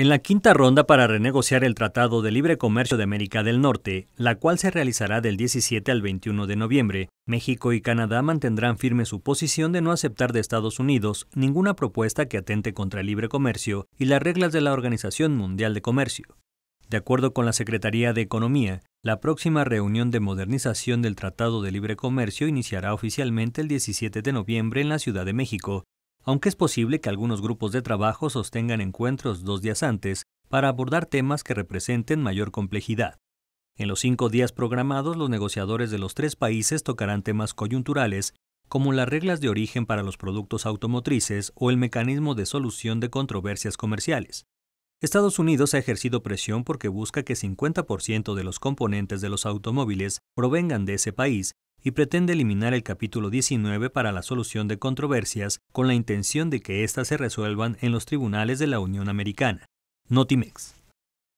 En la quinta ronda para renegociar el Tratado de Libre Comercio de América del Norte, la cual se realizará del 17 al 21 de noviembre, México y Canadá mantendrán firme su posición de no aceptar de Estados Unidos ninguna propuesta que atente contra el libre comercio y las reglas de la Organización Mundial de Comercio. De acuerdo con la Secretaría de Economía, la próxima reunión de modernización del Tratado de Libre Comercio iniciará oficialmente el 17 de noviembre en la Ciudad de México aunque es posible que algunos grupos de trabajo sostengan encuentros dos días antes para abordar temas que representen mayor complejidad. En los cinco días programados, los negociadores de los tres países tocarán temas coyunturales como las reglas de origen para los productos automotrices o el mecanismo de solución de controversias comerciales. Estados Unidos ha ejercido presión porque busca que 50% de los componentes de los automóviles provengan de ese país y pretende eliminar el capítulo 19 para la solución de controversias con la intención de que éstas se resuelvan en los tribunales de la Unión Americana. Notimex.